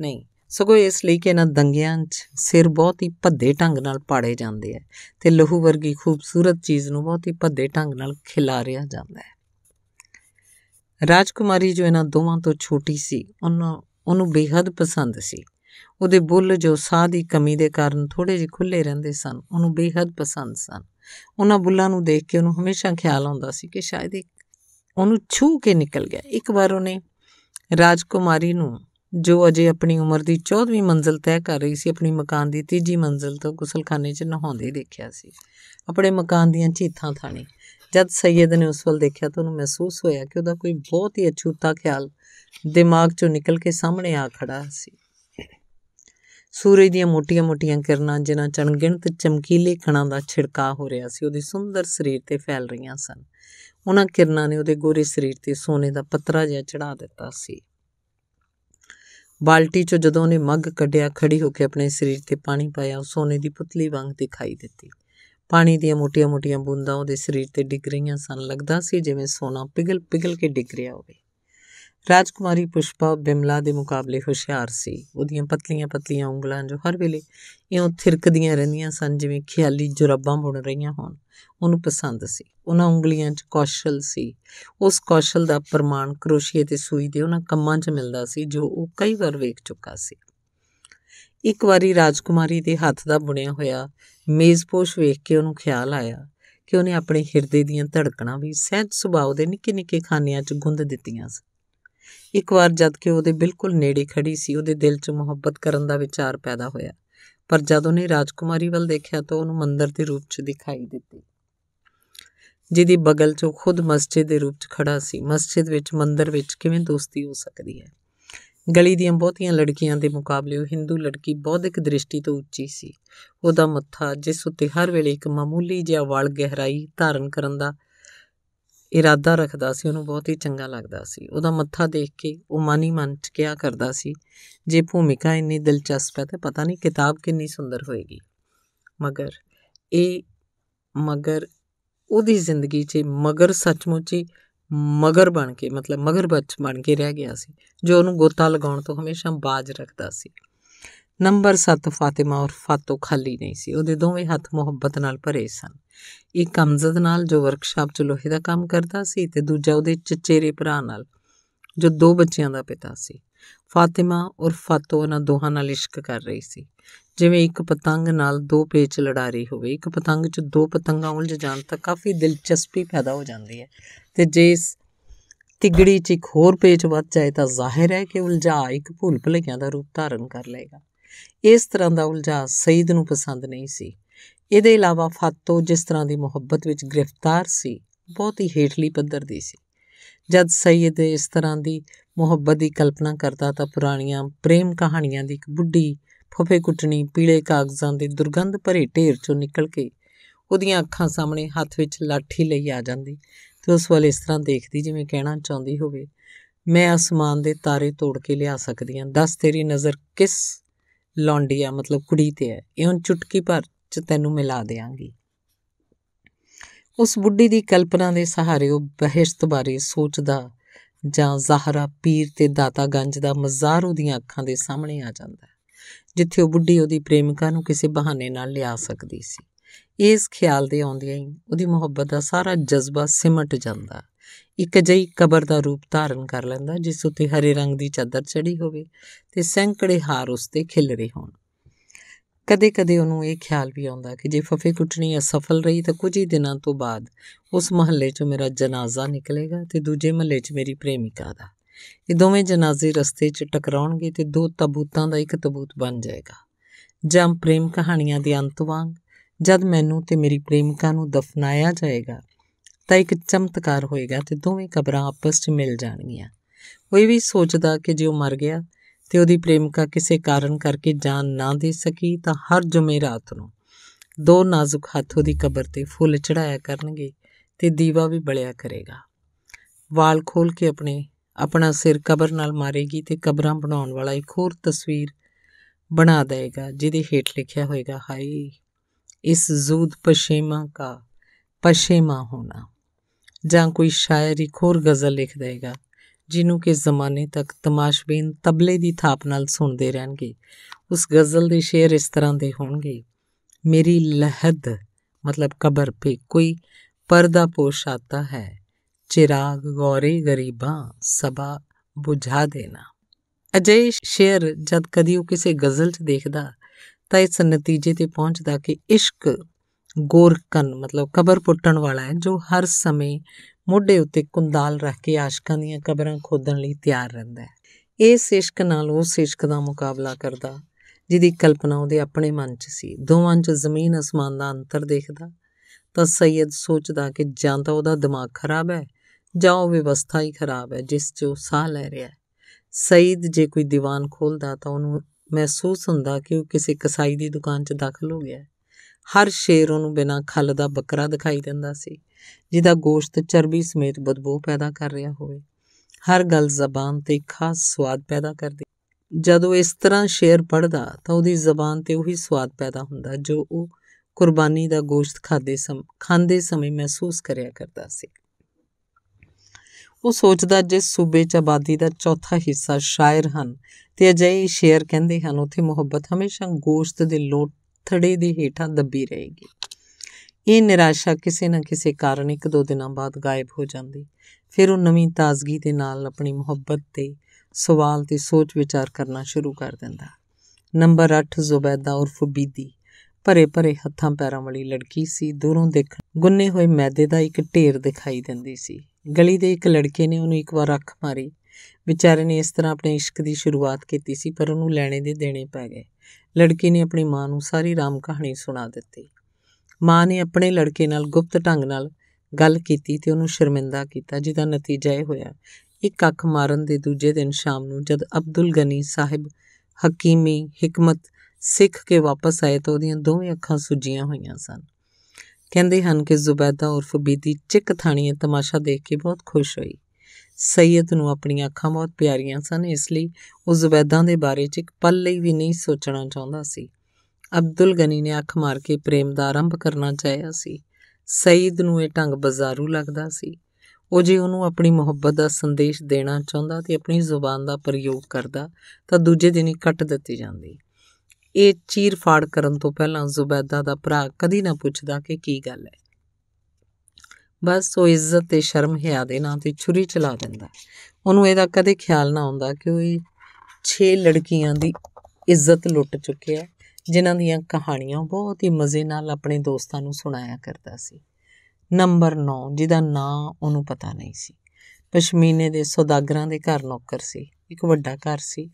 ਨਹੀਂ ਸਗੋਂ ਇਸ ਲਈ ਕਿ ਇਹਨਾਂ ਦੰਗਿਆਂ 'ਚ ਸਿਰ ਬਹੁਤ ਹੀ ਭੱਦੇ ਢੰਗ ਨਾਲ ਪਾੜੇ ਜਾਂਦੇ ਆ ਤੇ ਲਹੂ ਵਰਗੀ ਖੂਬਸੂਰਤ ਚੀਜ਼ ਨੂੰ ਬਹੁਤ ਹੀ ਭੱਦੇ ਢੰਗ ਨਾਲ ਖਿਲਾਰਿਆ ਜਾਂਦਾ ਹੈ ਰਾਜਕੁਮਾਰੀ ਜੋ ਇਹਨਾਂ ਦੋਵਾਂ ਤੋਂ ਛੋਟੀ ਸੀ ਉਹਨਾਂ ਉਹਨੂੰ ਬੇहद ਪਸੰਦ ਸੀ ਉਹਦੇ ਬੁੱਲ ਜੋ ਸਾਹ ਦੀ ਕਮੀ ਦੇ ਕਾਰਨ ਥੋੜੇ ਜਿਹੇ ਖੁੱਲੇ ਰਹਿੰਦੇ ਸਨ ਉਹਨੂੰ ਬੇहद ਪਸੰਦ ਸਨ ਉਹਨਾਂ ਬੁੱਲਾਂ ਨੂੰ ਦੇਖ ਕੇ ਉਹਨੂੰ ਹਮੇਸ਼ਾ ਖਿਆਲ ਆਉਂਦਾ ਸੀ ਕਿ ਸ਼ਾਇਦ ਇੱਕ ਉਹਨੂੰ ਛੂ ਕੇ ਨਿਕਲ ਗਿਆ ਇੱਕ ਵਾਰ ਉਹਨੇ ਰਾਜਕੁਮਾਰੀ ਨੂੰ ਜੋ ਅਜੇ ਆਪਣੀ ਉਮਰ ਦੀ 14ਵੀਂ ਮੰਜ਼ਲ ਤੈਅ ਕਰ ਰਹੀ ਸੀ ਆਪਣੀ ਮਕਾਨ ਦੀ ਤੀਜੀ ਮੰਜ਼ਲ ਤੋਂ ਗੁਸਲਖਾਨੇ 'ਚ ਨਹਾਉਂਦੇ ਦੇਖਿਆ ਸੀ ਆਪਣੇ ਮਕਾਨ ਦੀਆਂ ਚੀਥਾਂ ਥਾਣੀ ਜਦ ਸੈਦ ਨੇ ਉਸ ਵੱਲ ਦੇਖਿਆ ਤਾਂ ਉਹਨੂੰ ਮਹਿਸੂਸ ਹੋਇਆ ਕਿ ਉਹਦਾ ਕੋਈ ਬਹੁਤ ਹੀ ਅਛੂਤਾ ਖਿਆਲ ਦਿਮਾਗ 'ਚੋਂ ਨਿਕਲ ਕੇ ਸਾਹਮਣੇ ਆ ਖੜਾ ਸੀ ਸੂਰਜ ਦੀਆਂ ਮੋਟੀਆਂ-ਮੋਟੀਆਂ ਕਿਰਨਾਂ ਜਿਨ੍ਹਾਂ ਚਣਗਿਣਤ ਚਮਕੀਲੇ ਕਣਾਂ ਦਾ ਛਿੜਕਾ ਹੋ ਰਿਹਾ ਸੀ ਉਹਦੇ ਸੁੰਦਰ ਸਰੀਰ ਤੇ ਫੈਲ ਰਹੀਆਂ ਸਨ ਉਹਨਾਂ ਕਿਰਨਾਂ ਨੇ ਉਹਦੇ ਗੋਰੇ ਸਰੀਰ ਤੇ ਸੋਨੇ ਦਾ ਪੱਤਰਾ ਜਿਹਾ ਚੜਾ ਦਿੱਤਾ ਸੀ ਬਾਲਟੀ 'ਚੋਂ ਜਦੋਂ ਉਹਨੇ ਮੱਗ ਕੱਢਿਆ ਖੜੀ ਹੋ ਕੇ ਆਪਣੇ ਸਰੀਰ ਤੇ ਪਾਣੀ ਪਾਇਆ ਉਹ ਸੋਨੇ ਦੀ ਪੁਤਲੀ ਵਾਂਗ ਦਿਖਾਈ ਦਿੱਤੀ ਪਾਣੀ ਦੀਆਂ ਮੋਟੀਆਂ-ਮੋਟੀਆਂ ਬੂੰਦਾਂ ਉਹਦੇ ਸਰੀਰ ਤੇ ਡਿੱਗ ਰਹੀਆਂ ਸਨ ਲੱਗਦਾ ਸੀ ਜਿਵੇਂ ਸੋਨਾ ਪਿਗਲ-ਪਿਗਲ ਕੇ ਡਿੱਗ ਰਿਹਾ ਹੋਵੇ ਰਾਜਕੁਮਾਰੀ ਪੁਸ਼ਪਾ ਬਿਮਲਾ ਦੇ ਮੁਕਾਬਲੇ ਹੁਸ਼ਿਆਰ ਸੀ ਉਹਦੀਆਂ ਪਤਲੀਆਂ-ਪਤਲੀਆਂ ਉਂਗਲਾਂ ਜੋ ਹਰ ਵੇਲੇ ਇਉਂ ਥਿਰਕਦੀਆਂ ਰਹਿੰਦੀਆਂ ਸਨ ਜਿਵੇਂ ਖਿਆਲੀ ਜੁਰਾਬਾਂ ਬੁਣ ਰਹੀਆਂ ਹੋਣ ਉਹਨੂੰ ਪਸੰਦ ਸੀ ਉਹਨਾਂ ਉਂਗਲੀਆਂ 'ਚ ਕੌਸ਼ਲ ਸੀ ਉਸ ਕੌਸ਼ਲ ਦਾ ਪ੍ਰਮਾਣ ਕਰੋਸ਼ੀਏ ਤੇ ਸੂਈ ਦੇ ਉਹਨਾਂ ਕੰਮਾਂ 'ਚ ਮਿਲਦਾ ਸੀ ਜੋ ਉਹ ਕਈ ਵਾਰ ਵੇਖ ਚੁੱਕਾ ਸੀ ਇੱਕ ਵਾਰੀ ਰਾਜਕੁਮਾਰੀ ਦੇ ਹੱਥ ਦਾ ਬੁਣਿਆ ਹੋਇਆ ਮੇਜ਼ਪੋਸ਼ ਵੇਖ ਕੇ ਉਹਨੂੰ ਖਿਆਲ ਆਇਆ ਕਿ ਉਹਨੇ ਆਪਣੇ ਹਿਰਦੇ ਦੀਆਂ ਧੜਕਣਾਂ ਵੀ ਸਹਿਜ ਸੁਭਾਅ ਦੇ ਨਿੱਕੇ-ਨਿੱਕੇ ਖਾਨਿਆਂ 'ਚ ਗੁੰਦ ਦਿੱਤੀਆਂ ਸਨ ਇੱਕ ਵਾਰ ਜਦ ਕਿ ਉਹਦੇ ਬਿਲਕੁਲ ਨੇੜੇ ਖੜੀ ਸੀ ਉਹਦੇ ਦਿਲ 'ਚ ਮੁਹੱਬਤ ਕਰਨ ਦਾ ਵਿਚਾਰ ਪੈਦਾ ਹੋਇਆ ਪਰ ਜਦ ਉਹਨੇ ਰਾਜਕੁਮਾਰੀ ਵੱਲ ਦੇਖਿਆ ਤਾਂ ਉਹਨੂੰ ਮੰਦਰ ਦੇ ਰੂਪ 'ਚ ਦਿਖਾਈ ਦਿੱਤੀ ਜਿਹਦੀ ਬਗਲ 'ਚ ਖੁਦ ਮਸਜਿਦ ਦੇ ਰੂਪ 'ਚ ਖੜਾ ਸੀ ਮਸਜਿਦ ਵਿੱਚ ਮੰਦਰ ਵਿੱਚ ਕਿਵੇਂ ਦੋਸਤੀ ਹੋ ਸਕਦੀ ਹੈ ਗਲੀ ਦੀਆਂ ਬਹੁਤੀਆਂ ਲੜਕੀਆਂ ਦੇ ਮੁਕਾਬਲੇ ਉਹ Hindu ਲੜਕੀ ਬੌਧਿਕ ਦ੍ਰਿਸ਼ਟੀ ਤੋਂ ਉੱਚੀ ਸੀ ਉਹਦਾ ਮੱਥਾ ਜਿਸ ਉੱਤੇ ਹਰ ਵੇਲੇ ਇੱਕ ਮਾਮੂਲੀ ਜਿਹਾ ਵਲ ਗਹਿਰਾਈ ਧਾਰਨ ਕਰਨ ਦਾ ਇਰਾਦਾ ਰੱਖਦਾ ਸੀ ਉਹਨੂੰ ਬਹੁਤ ਹੀ ਚੰਗਾ ਲੱਗਦਾ ਸੀ ਉਹਦਾ ਮੱਥਾ ਦੇਖ ਕੇ ਉਹ ਮਨ ਹੀ ਮਨ ਚ ਕਿਹਾ ਕਰਦਾ ਸੀ ਜੇ ਭੂਮਿਕਾ ਇੰਨੀ ਦਿਲਚਸਪ ਹੈ ਤਾਂ ਪਤਾ ਨਹੀਂ ਕਿਤਾਬ ਕਿੰਨੀ ਸੁੰਦਰ ਹੋਏਗੀ ਮਗਰ ਇਹ ਮਗਰ ਉਹਦੀ ਜ਼ਿੰਦਗੀ 'ਚ ਮਗਰ ਸੱਚਮੁੱਚ ਹੀ ਮਗਰ ਬਣ ਕੇ ਮਤਲਬ ਮਗਰ ਬੱਚ ਬਣ ਕੇ ਰਹਿ ਗਿਆ ਸੀ ਜੋ ਉਹਨੂੰ ਗੋਤਾ ਲਗਾਉਣ ਤੋਂ ਹਮੇਸ਼ਾ ਬਾਜ ਰੱਖਦਾ ਸੀ ਨੰਬਰ 7 ਫਾਤਿਮਾ ਔਰ ਫਾਤੋ ਖਾਲੀ ਨਹੀਂ ਸੀ ਉਹਦੇ ਦੋਵੇਂ ਹੱਥ ਮੁਹੱਬਤ ਨਾਲ ਭਰੇ ਸਨ ਇੱਕ ਕਮਜ਼ਦ ਨਾਲ ਜੋ ਵਰਕਸ਼ਾਪ 'ਚ ਲੋਹੇ ਦਾ ਕੰਮ ਕਰਦਾ ਸੀ ਤੇ ਦੂਜਾ ਉਹਦੇ ਚਚੇਰੇ ਭਰਾ ਨਾਲ ਜੋ ਦੋ ਬੱਚਿਆਂ ਦਾ ਪਿਤਾ ਸੀ ਫਾਤਿਮਾ ਔਰ ਫਾਤੋ ਉਹਨਾਂ ਦੋਹਾਂ ਨਾਲ ਇਸ਼ਕ ਕਰ ਰਹੀ ਸੀ ਜਿਵੇਂ ਇੱਕ ਪਤੰਗ ਨਾਲ ਦੋ ਪੇਚ ਲੜਾ ਰਹੀ ਹੋਵੇ ਇੱਕ ਪਤੰਗ 'ਚ ਦੋ ਪਤੰਗਾਂ ਉਲਝ ਜਾਣ ਤਾਂ ਕਾਫੀ ਦਿਲਚਸਪੀ ਪੈਦਾ ਹੋ ਜਾਂਦੀ ਹੈ ਤੇ ਜੇ ਇਸ ਤਿਗੜੀ 'ਚ ਇੱਕ ਹੋਰ ਪੇਚ ਵੱਧ ਜਾਏ ਤਾਂ ਜ਼ਾਹਿਰ ਹੈ ਕਿ ਉਲਝਾ ਇੱਕ ਭੁੱਲ ਭੁਲੇਖਿਆਂ ਦਾ ਰੂਪ ਧਾਰਨ ਕਰ ਲਏਗਾ ਇਸ ਤਰ੍ਹਾਂ ਦਾ ਉਲਝਾ ਸਈਦ ਨੂੰ ਪਸੰਦ ਨਹੀਂ ਸੀ ਇਹਦੇ ਇਲਾਵਾ ਫਾਤੋ ਜਿਸ ਤਰ੍ਹਾਂ ਦੀ ਮੁਹੱਬਤ ਵਿੱਚ ਗ੍ਰਿਫਤਾਰ ਸੀ ਬਹੁਤ ਹੀ ਹੇਠਲੀ ਪੱਧਰ ਦੀ ਸੀ ਜਦ ਸਈਦ ਇਸ ਤਰ੍ਹਾਂ ਦੀ ਮੁਹੱਬਤ ਦੀ ਕਲਪਨਾ ਕਰਦਾ ਤਾਂ ਪੁਰਾਣੀਆਂ ਪ੍ਰੇਮ ਕਹਾਣੀਆਂ ਦੀ ਇੱਕ ਬੁੱਢੀ ਫਫੇ ਕੁੱਟਣੀ ਪੀਲੇ ਕਾਗਜ਼ਾਂ ਦੇ ਦੁਰਗੰਧ ਭਰੇ ਢੇਰ ਚੋਂ ਨਿਕਲ ਕੇ ਉਹਦੀਆਂ ਅੱਖਾਂ ਸਾਹਮਣੇ ਹੱਥ ਵਿੱਚ ਲਾਠੀ ਲਈ ਆ ਜਾਂਦੀ ਤੇ ਉਸ ਵੱਲ ਇਸ ਤਰ੍ਹਾਂ ਦੇਖਦੀ ਜਿਵੇਂ ਕਹਿਣਾ ਚਾਹੁੰਦੀ ਹੋਵੇ ਮੈਂ ਅਸਮਾਨ ਦੇ ਤਾਰੇ ਤੋੜ ਕੇ ਲਿਆ ਸਕਦੀ ਹਾਂ ਦੱਸ ਤੇਰੀ ਨਜ਼ਰ ਕਿਸ ਲੌਂਡੀ ਆ ਮਤਲਬ ਕੁੜੀ ਤੇ ਹੈ ਇਹ ਹੁਣ ਚੁਟਕੀ ਭਰ ਚ ਤੈਨੂੰ ਮਿਲਾ ਦੇਵਾਂਗੀ ਉਸ ਬੁੱਢੀ ਦੀ ਕਲਪਨਾ ਦੇ ਸਹਾਰੇ ਉਹ ਬਹਿਸ਼ਤ ਬਾਰੇ ਸੋਚਦਾ ਜਾਂ ਜ਼ਾਹਰਾ ਪੀਰ ਤੇ ਦਾਤਾ ਗੰਜ ਦਾ ਮਜ਼ਾਰ ਉਹਦੀਆਂ ਅੱਖਾਂ ਦੇ ਸਾਹਮਣੇ ਆ ਜਾਂਦਾ ਜਿੱਥੇ ਉਹ ਬੁੱਢੀ ਉਹਦੀ ਪ੍ਰੇਮਿਕਾ ਨੂੰ ਕਿਸੇ ਬਹਾਨੇ ਨਾਲ ਲਿਆ ਸਕਦੀ ਸੀ ਇਸ ਖਿਆਲ ਦੇ ਆਉਂਦਿਆਂ ਹੀ ਉਹਦੀ ਮੁਹੱਬਤ ਦਾ ਸਾਰਾ ਜਜ਼ਬਾ ਸਿਮਟ ਜਾਂਦਾ ਇੱਕ ਜਈ ਕਬਰ ਦਾ ਰੂਪ ਧਾਰਨ ਕਰ ਲੈਂਦਾ ਜਿਸ ਉੱਤੇ ਹਰੇ ਰੰਗ ਦੀ ਚਾਦਰ ਚੜੀ ਹੋਵੇ ਤੇ ਸੈਂਕੜੇ ਹਾਰ ਉਸ ਤੇ ਖਿਲ ਰਹੇ ਹੋਣ ਕਦੇ-ਕਦੇ ਉਹਨੂੰ ਇਹ ਖਿਆਲ ਵੀ ਆਉਂਦਾ ਕਿ ਜੇ ਫਫੇ ਕੁੱਟਣੀ ਅਸਫਲ ਰਹੀ ਤਾਂ ਕੁਝ ਹੀ ਦਿਨਾਂ ਤੋਂ ਬਾਅਦ ਉਸ ਮਹੱਲੇ 'ਚੋਂ ਮੇਰਾ ਜਨਾਜ਼ਾ ਨਿਕਲੇਗਾ ਤੇ ਦੂਜੇ ਮਹੱਲੇ 'ਚ ਮੇਰੀ ਪ੍ਰੇਮਿਕਾ ਦਾ ਇਹ ਦੋਵੇਂ ਜਨਾਜ਼ੇ ਰਸਤੇ 'ਚ ਟਕਰਾਉਣਗੇ ਤੇ ਦੋ ਤਬੂਤਾਂ ਦਾ ਇੱਕ ਤਬੂਤ ਬਣ ਜਾਏਗਾ ਜਾਂ ਪ੍ਰੇਮ ਕਹਾਣੀਆਂ ਦੇ ਅੰਤ ਵਾਂਗ ਜਦ ਮੈਨੂੰ ਤੇ ਮੇਰੀ ਪ੍ਰੇਮਿਕਾ ਨੂੰ ਦਫਨਾਇਆ ਜਾਏਗਾ ਤਾਂ ਇੱਕ ਚਮਤਕਾਰ ਹੋਏਗਾ ਤੇ ਦੋਵੇਂ ਕਬਰਾਂ ਆਪਸ 'ਚ ਮਿਲ ਜਾਣਗੀਆਂ ਕੋਈ ਵੀ ਸੋਚਦਾ ਕਿ ਜੇ ਉਹ ਮਰ ਗਿਆ ਤੇ ਉਹਦੀ ਪ੍ਰੇਮਿਕਾ ਕਿਸੇ ਕਾਰਨ ਕਰਕੇ ਜਾਨ ਨਾ ਦੇ ਸਕੀ ਤਾਂ ਹਰ ਜੁਮੇ ਰਾਤ ਨੂੰ ਦੋ ਨਾਜ਼ੁਕ ਹੱਥ ਉਹਦੀ ਕਬਰ ਤੇ ਫੁੱਲ ਚੜਾਇਆ ਕਰਨਗੇ ਤੇ ਦੀਵਾ ਵੀ ਬਲਿਆ ਕਰੇਗਾ ਵਾਲ ਖੋਲ ਕੇ ਆਪਣੇ ਆਪਣਾ ਸਿਰ ਕਬਰ ਨਾਲ ਮਾਰੇਗੀ ਤੇ ਕਬਰਾਂ ਬਣਾਉਣ ਵਾਲਾ ਇੱਕ ਹੋਰ ਤਸਵੀਰ ਬਣਾ ਦੇਗਾ ਜਿਹਦੇ ਹੇਠ ਲਿਖਿਆ ਹੋਏਗਾ ਹਾਈ ਇਸ ਜ਼ੂਦ ਪਸ਼ੇਮਾ ਕਾ ਪਸ਼ੇਮਾ ਹੋਣਾ ਜਾਂ ਕੋਈ ਸ਼ਾਇਰ ਇੱਕ ਹੋਰ ਗਜ਼ਲ ਲਿਖ ਦੇਗਾ ਜਿਹਨੂੰ ਕਿ ਜ਼ਮਾਨੇ ਤੱਕ ਤਮਾਸ਼ਬੀਨ ਤਬਲੇ ਦੀ ਥਾਪ ਨਾਲ ਸੁਣਦੇ ਰਹਿਣਗੇ ਉਸ ਗਜ਼ਲ ਦੇ ਸ਼ੇਰ ਇਸ ਤਰ੍ਹਾਂ ਦੇ ਹੋਣਗੇ ਮੇਰੀ ਲਹਦ ਮਤਲਬ ਕਬਰ 'ਤੇ ਕੋਈ ਪਰਦਾ ਪੋਸ਼ ਆਤਾ ਹੈ ਚਿਰਾਗ ਗੌਰੇ ਗਰੀਬਾਂ ਸਭਾ ਬੁਝਾ ਦੇਣਾ ਅਜੇ ਸ਼ੇਰ ਜਦ ਕਦੀ ਉਹ ਕਿਸੇ ਗਜ਼ਲ 'ਚ ਦੇਖਦਾ ਤਾਂ ਇਸ ਨਤੀਜੇ ਤੇ ਪਹੁੰਚਦਾ ਕਿ ਇਸ਼ਕ ਗੋਰਕਨ ਮਤਲਬ ਕਬਰ ਪੁੱਟਣ ਵਾਲਾ ਹੈ ਜੋ ਹਰ ਸਮੇਂ ਮੋਢੇ ਉੱਤੇ ਕੁੰਦਾਲ ਰੱਖ ਕੇ ਆਸ਼ਕਾਂ ਦੀਆਂ ਕਬਰਾਂ ਖੋਦਣ ਲਈ ਤਿਆਰ ਰਹਿੰਦਾ ਹੈ ਇਹ ਸਿਸ਼ਕ ਨਾਲ ਉਹ ਸਿਸ਼ਕ ਦਾ ਮੁਕਾਬਲਾ ਕਰਦਾ ਜਿਹਦੀ ਕਲਪਨਾ ਉਹਦੇ ਆਪਣੇ ਮਨ 'ਚ ਸੀ ਦੋਵਾਂ 'ਚ ਜ਼ਮੀਨ ਅਸਮਾਨ ਦਾ ਅੰਤਰ ਦੇਖਦਾ ਤਾਂ ਸੈਦ ਸੋਚਦਾ ਕਿ ਜਾਂ ਤਾਂ ਉਹਦਾ ਦਿਮਾਗ ਖਰਾਬ ਹੈ ਜਾਂ ਉਹ ਵਿਵਸਥਾ ਹੀ ਖਰਾਬ ਹੈ ਜਿਸ 'ਚ ਉਹ ਸਾਹ ਲੈ ਰਿਹਾ ਹੈ ਸੈਦ ਜੇ ਕੋਈ ਦੀਵਾਨ ਖੋਲਦਾ ਤਾਂ ਉਹਨੂੰ ਮਹਿਸੂਸ ਹੁੰਦਾ ਕਿ ਉਹ ਕਿਸੇ ਕਸਾਈ ਦੀ ਦੁਕਾਨ 'ਚ ਦਾਖਲ ਹੋ ਗਿਆ ਹੈ ਹਰ ਸ਼ੇਰ ਉਹਨੂੰ ਬਿਨਾਂ ਖੱਲ ਦਾ ਬੱਕਰਾ ਦਿਖਾਈ ਦਿੰਦਾ ਸੀ ਜਿਹਦਾ ਗੋਸ਼ਤ ਚਰਬੀ ਸਮੇਤ ਬਦਬੂ ਪੈਦਾ ਕਰ ਰਿਹਾ ਹੋਵੇ ਹਰ ਗੱਲ ਜ਼ਬਾਨ ਤੇ ਖਾਸ ਸਵਾਦ ਪੈਦਾ ਕਰਦੀ ਜਦੋਂ ਇਸ ਤਰ੍ਹਾਂ ਸ਼ੇਰ ਪੜਦਾ ਤਾਂ ਉਹਦੀ ਜ਼ਬਾਨ ਤੇ ਉਹੀ ਸਵਾਦ ਪੈਦਾ ਹੁੰਦਾ ਜੋ ਉਹ ਕੁਰਬਾਨੀ ਦਾ ਗੋਸ਼ਤ ਖਾਦੇ ਸਮ ਖਾਂਦੇ ਸਮੇਂ ਮਹਿਸੂਸ ਕਰਿਆ ਕਰਦਾ ਸੀ ਉਹ ਸੋਚਦਾ ਜੇ ਸੂਬੇ 'ਚ ਆਬਾਦੀ ਦਾ ਚੌਥਾ ਹਿੱਸਾ ਸ਼ਾਇਰ ਹਨ ਤੇ ਅਜਿਹੇ ਸ਼ੇਰ ਕਹਿੰਦੇ ਹਨ ਉਥੇ ਮੁਹੱਬਤ ਹਮੇਸ਼ਾ ਗੋਸ਼ਤ ਦੇ ਲੋਟ ਥੜੇ ਦੇ ਹੇਠਾਂ ਦੱਬੀ ਰਹੇਗੀ ਇਹ ਨਿਰਾਸ਼ਾ ਕਿਸੇ ਨਾ ਕਿਸੇ ਕਾਰਨ ਇੱਕ ਦੋ ਦਿਨਾਂ ਬਾਅਦ ਗਾਇਬ ਹੋ ਜਾਂਦੀ ਫਿਰ ਉਹ ਨਵੀਂ ਤਾਜ਼ਗੀ ਦੇ ਨਾਲ ਆਪਣੀ ਮੁਹੱਬਤ ਤੇ ਸਵਾਲ ਤੇ ਸੋਚ ਵਿਚਾਰ ਕਰਨਾ ਸ਼ੁਰੂ ਕਰ ਦਿੰਦਾ ਨੰਬਰ 8 ਜ਼ੁਬੈਦਾ ਉਰਫ ਬੀਦੀ ਭਰੇ ਭਰੇ ਹੱਥਾਂ ਪੈਰਾਂ ਵਾਲੀ ਲੜਕੀ ਸੀ ਦੂਰੋਂ ਦੇਖਣ ਗੁੰਨੇ ਹੋਏ ਮੈਦੇ ਦਾ ਇੱਕ ਢੇਰ ਦਿਖਾਈ ਦਿੰਦੀ ਸੀ ਗਲੀ ਦੇ ਇੱਕ ਲੜਕੇ ਨੇ ਉਹਨੂੰ ਇੱਕ ਵਾਰ ਅੱਖ ਮਾਰੀ ਵਿਚਾਰੇ ਨੇ ਇਸ ਤਰ੍ਹਾਂ ਆਪਣੇ ਇਸ਼ਕ ਦੀ ਸ਼ੁਰੂਆਤ ਕੀਤੀ ਸੀ ਪਰ ਉਹਨੂੰ ਲੈਣੇ ਦੇ ਦੇਣੇ ਪੈ ਗਏ ਲੜਕੀ ਨੇ ਆਪਣੀ ਮਾਂ ਨੂੰ ਸਾਰੀ ਰਾਮ ਕਹਾਣੀ ਸੁਣਾ ਦਿੱਤੀ ਮਾਂ ਨੇ ਆਪਣੇ ਲੜਕੇ ਨਾਲ ਗੁਪਤ ਢੰਗ ਨਾਲ ਗੱਲ ਕੀਤੀ ਤੇ ਉਹਨੂੰ ਸ਼ਰਮਿੰਦਾ ਕੀਤਾ ਜਿਹਦਾ ਨਤੀਜਾ ਇਹ ਹੋਇਆ ਇੱਕ ਅੱਖ ਮਾਰਨ ਦੇ ਦੂਜੇ ਦਿਨ ਸ਼ਾਮ ਨੂੰ ਜਦ ਅਬਦੁਲ ਗਨੀ ਸਾਹਿਬ ਹਕੀਮੀ ਹਕਮਤ ਸਿੱਖ ਕੇ ਵਾਪਸ ਆਏ ਤਾਂ ਉਹਦੀਆਂ ਦੋਵੇਂ ਅੱਖਾਂ ਸੁੱਜੀਆਂ ਹੋਈਆਂ ਸਨ ਕਹਿੰਦੇ ਹਨ ਕਿ ਜ਼ੁਬੈਦਾ ਉਰਫ ਬੀਦੀ ਚਿੱਕ ਥਾਣੀਏ ਤਮਾਸ਼ਾ ਦੇਖ ਕੇ ਬਹੁਤ ਖੁਸ਼ ਹੋਈ ਸੈਦ ਨੂੰ ਆਪਣੀਆਂ ਅੱਖਾਂ ਬਹੁਤ ਪਿਆਰੀਆਂ ਸਨ ਇਸ ਲਈ ਉਹ ਜ਼ਵੈਦਾਂ ਦੇ ਬਾਰੇ 'ਚ ਇੱਕ ਪਲ ਲਈ ਵੀ ਨਹੀਂ ਸੋਚਣਾ ਚਾਹੁੰਦਾ ਸੀ ਅਬਦੁਲ ਗਨੀ ਨੇ ਅੱਖ ਮਾਰ ਕੇ ਪ੍ਰੇਮ ਦਾ ਆਰੰਭ ਕਰਨਾ ਚਾਹਿਆ ਸੀ ਸੈਦ ਨੂੰ ਇਹ ਢੰਗ ਬਾਜ਼ਾਰੂ ਲੱਗਦਾ ਸੀ ਉਹ ਜੇ ਉਹਨੂੰ ਆਪਣੀ ਮੁਹੱਬਤ ਦਾ ਸੰਦੇਸ਼ ਦੇਣਾ ਚਾਹੁੰਦਾ ਤੇ ਆਪਣੀ ਜ਼ੁਬਾਨ ਦਾ ਪ੍ਰਯੋਗ ਕਰਦਾ ਤਾਂ ਦੂਜੇ ਦਿਨ ਹੀ ਕੱਟ ਦਿੱਤੀ ਜਾਂਦੀ ਇਹ ਚੀਰ ਫਾੜ ਕਰਨ ਤੋਂ ਪਹਿਲਾਂ ਜ਼ੁਬੈਦਾ ਦਾ ਭਰਾ ਕਦੀ ਨਾ ਪੁੱਛਦਾ ਕਿ ਕੀ ਗੱਲ ਹੈ ਬਸ ਉਹ ਇੱਜ਼ਤ ਤੇ ਸ਼ਰਮ ਹਿਆ ਦੇ ਨਾਂ ਤੇ ਛੁਰੀ ਚਲਾ ਦਿੰਦਾ ਉਹਨੂੰ ਇਹਦਾ ਕਦੇ ਖਿਆਲ ਨਾ ਆਉਂਦਾ ਕਿ ਉਹ 6 ਲੜਕੀਆਂ ਦੀ ਇੱਜ਼ਤ ਲੁੱਟ ਚੁੱਕਿਆ ਜਿਨ੍ਹਾਂ ਦੀਆਂ ਕਹਾਣੀਆਂ ਬਹੁਤ ਹੀ ਮਜ਼ੇ ਨਾਲ ਆਪਣੇ ਦੋਸਤਾਂ ਨੂੰ ਸੁਣਾਇਆ ਕਰਦਾ ਸੀ ਨੰਬਰ 9 ਜਿਹਦਾ ਨਾਂ ਉਹਨੂੰ ਪਤਾ ਨਹੀਂ ਸੀ ਪਸ਼ਮੀਨੇ ਦੇ ਸੌਦਾਗਰਾਂ ਦੇ ਘਰ ਨੌਕਰ ਸੀ ਇੱਕ ਵੱਡਾ ਘਰ ਸੀ